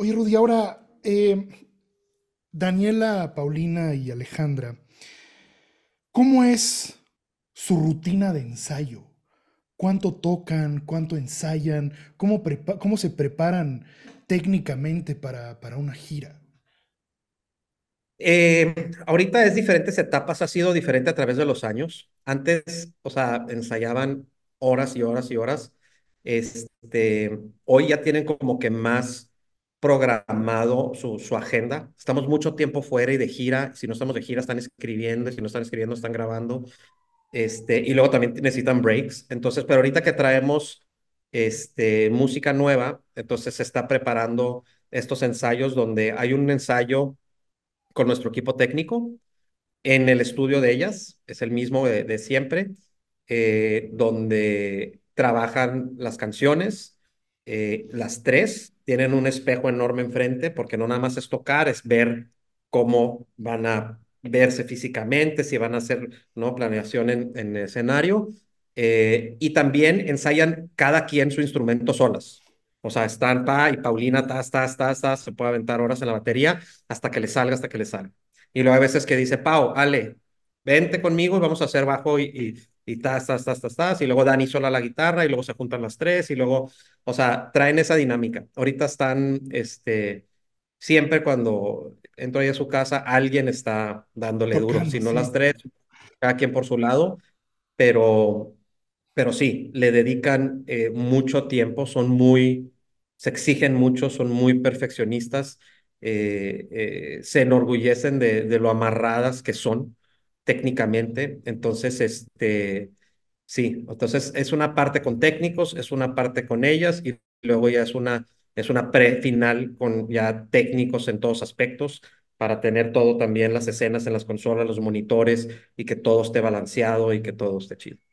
Oye, Rudy, ahora eh, Daniela, Paulina y Alejandra, ¿cómo es su rutina de ensayo? ¿Cuánto tocan? ¿Cuánto ensayan? ¿Cómo, cómo se preparan técnicamente para, para una gira? Eh, ahorita es diferentes etapas, ha sido diferente a través de los años. Antes, o sea, ensayaban horas y horas y horas. Este, hoy ya tienen como que más programado su, agenda. Estamos mucho tiempo fuera y de gira. Si no estamos de gira, están escribiendo. Si no están escribiendo, están grabando. Este, y luego también necesitan breaks. Entonces, pero ahorita que traemos este, música nueva, entonces se está preparando estos ensayos donde hay un ensayo con nuestro equipo técnico en el estudio de ellas, es el mismo de, siempre, eh, donde trabajan las canciones, eh, las tres tienen un espejo enorme enfrente porque no nada más es tocar, es ver cómo van a verse físicamente, si van a hacer ¿no? planeación en, escenario. Eh, y también ensayan cada quien su instrumento solas. O sea, están pa y Paulina, ta tas, se puede aventar horas en la batería hasta que le salga, hasta que le salga. Y luego hay veces que dice, Pau, Ale, vente conmigo y vamos a hacer bajo y, y y tas, tas, tas, tas, y luego Dani sola la guitarra, y luego se juntan las tres, y luego, o sea, traen esa dinámica. Ahorita están, este, siempre cuando entro ahí a su casa, alguien está dándole duro, si no las tres, cada quien por su lado, pero, pero sí, le dedican eh, mucho tiempo, son muy, se exigen mucho, son muy perfeccionistas, eh, eh, se enorgullecen de, de lo amarradas que son, técnicamente. Entonces, este, sí, entonces es una parte con técnicos, es una parte con ellas y luego ya es una, es una pre-final con ya técnicos en todos aspectos para tener todo también las escenas en las consolas, los monitores y que todo esté balanceado y que todo esté chido.